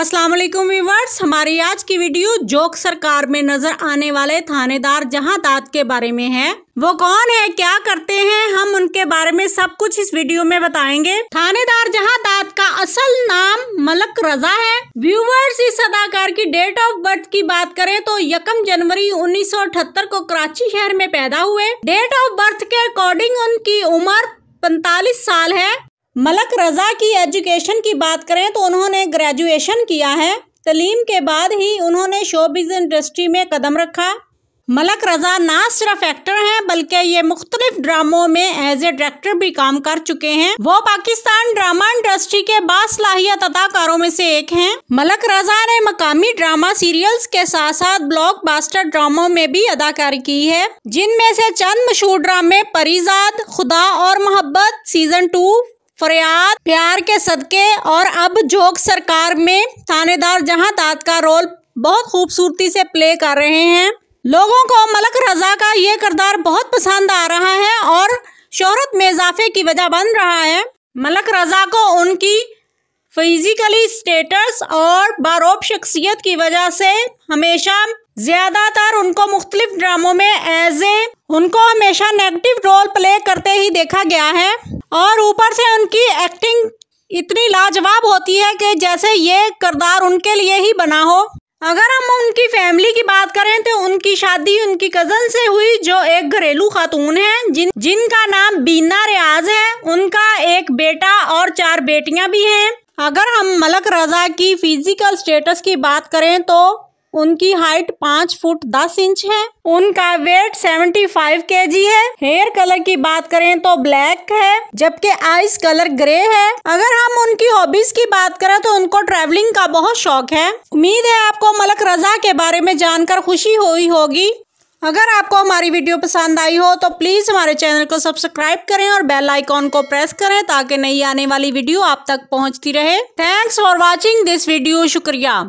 अस्सलाम वालेकुम व्यूवर्स हमारी आज की वीडियो जोक सरकार में नजर आने वाले थानेदार दाद के बारे में है वो कौन है क्या करते हैं हम उनके बारे में सब कुछ इस वीडियो में बताएंगे थानेदार दाद का असल नाम मलक रजा है व्यूवर्स इस अदाकार की डेट ऑफ बर्थ की बात करें तो यकम जनवरी 1978 को कराची शहर में पैदा हुए डेट ऑफ बर्थ के अकॉर्डिंग उनकी उम्र पैंतालीस साल है मलक रज़ा की एजुकेशन की बात करें तो उन्होंने ग्रेजुएशन किया है तलीम के बाद ही उन्होंने शोबिज इंडस्ट्री में कदम रखा मलक रज़ा ना सिर्फ एक्टर हैं बल्कि ये मुख्तलिफ ड्रामों में एज ए डायरेक्टर भी काम कर चुके हैं वो पाकिस्तान ड्रामा इंडस्ट्री के बासलाहियत अदाकारों में से एक हैं मलक रज़ा ने मकामी ड्रामा सीरियल्स के साथ साथ ब्लॉक बास्टर ड्रामों में भी अदाकारी की है जिनमें से चंद मशहूर ड्रामे परिजाद खुदा और मोहब्बत सीजन टू फरियाद प्यार के सदके और अब जोक सरकार में थानेदार जहां दाद का रोल बहुत खूबसूरती से प्ले कर रहे हैं लोगों को मलक रजा का ये किरदार बहुत पसंद आ रहा है और शोहरत में इजाफे की वजह बन रहा है मलक रजा को उनकी फिजिकली स्टेटस और बारोब शख्सियत की वजह से हमेशा ज़्यादातर उनको मुख्तलिफ ड्रामों में एज ए उनको हमेशा नेगेटिव रोल प्ले करते ही देखा गया है और ऊपर से उनकी एक्टिंग इतनी लाजवाब होती है कि जैसे ये किरदार उनके लिए ही बना हो अगर हम उनकी फैमिली की बात करें तो उनकी शादी उनकी कज़न से हुई जो एक घरेलू खातून है जिन जिनका नाम बीना रियाज है उनका एक बेटा और चार बेटियां भी हैं अगर हम मलक रजा की फिजिकल स्टेटस की बात करें तो उनकी हाइट पाँच फुट दस इंच है उनका वेट सेवेंटी फाइव के जी है हेयर कलर की बात करें तो ब्लैक है जबकि आइस कलर ग्रे है अगर हम उनकी हॉबीज की बात करें तो उनको ट्रैवलिंग का बहुत शौक है उम्मीद है आपको मलक रजा के बारे में जानकर खुशी हुई होगी अगर आपको हमारी वीडियो पसंद आई हो तो प्लीज़ हमारे चैनल को सब्सक्राइब करें और बेल आइकॉन को प्रेस करें ताकि नई आने वाली वीडियो आप तक पहुंचती रहे thanks for watching this video शुक्रिया